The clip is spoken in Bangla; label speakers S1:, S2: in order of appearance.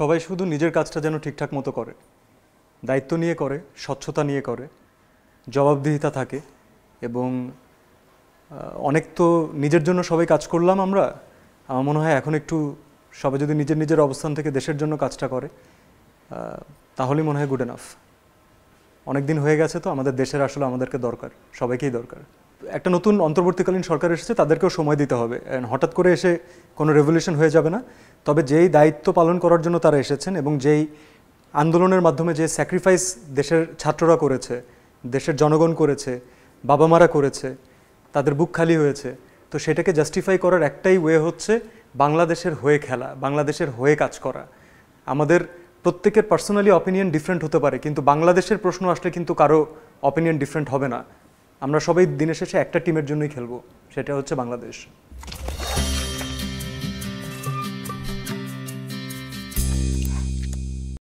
S1: সবাই শুধু নিজের কাজটা যেন ঠিকঠাক মতো করে দায়িত্ব নিয়ে করে স্বচ্ছতা নিয়ে করে জবাবদিহিতা থাকে এবং অনেক তো নিজের জন্য সবাই কাজ করলাম আমরা আমার মনে হয় এখন একটু সবাই যদি নিজের নিজের অবস্থান থেকে দেশের জন্য কাজটা করে তাহলেই মনে হয় গুড এনাফ অনেক দিন হয়ে গেছে তো আমাদের দেশের আসলে আমাদেরকে দরকার সবাইকেই দরকার একটা নতুন অন্তর্বর্তীকালীন সরকার এসেছে তাদেরকেও সময় দিতে হবে হঠাৎ করে এসে কোনো রেভলিউশন হয়ে যাবে না তবে যেই দায়িত্ব পালন করার জন্য তারা এসেছেন এবং যেই আন্দোলনের মাধ্যমে যে স্যাক্রিফাইস দেশের ছাত্ররা করেছে দেশের জনগণ করেছে বাবা মারা করেছে তাদের বুক খালি হয়েছে তো সেটাকে জাস্টিফাই করার একটাই ওয়ে হচ্ছে বাংলাদেশের হয়ে খেলা বাংলাদেশের হয়ে কাজ করা আমাদের প্রত্যেকের পার্সোনালি অপিনিয়ন ডিফারেন্ট হতে পারে কিন্তু বাংলাদেশের প্রশ্ন আসলে কিন্তু কারো অপিনিয়ন ডিফারেন্ট হবে না আমরা সবাই দিনের শেষে একটা টিমের জন্যই খেলবো সেটা হচ্ছে বাংলাদেশ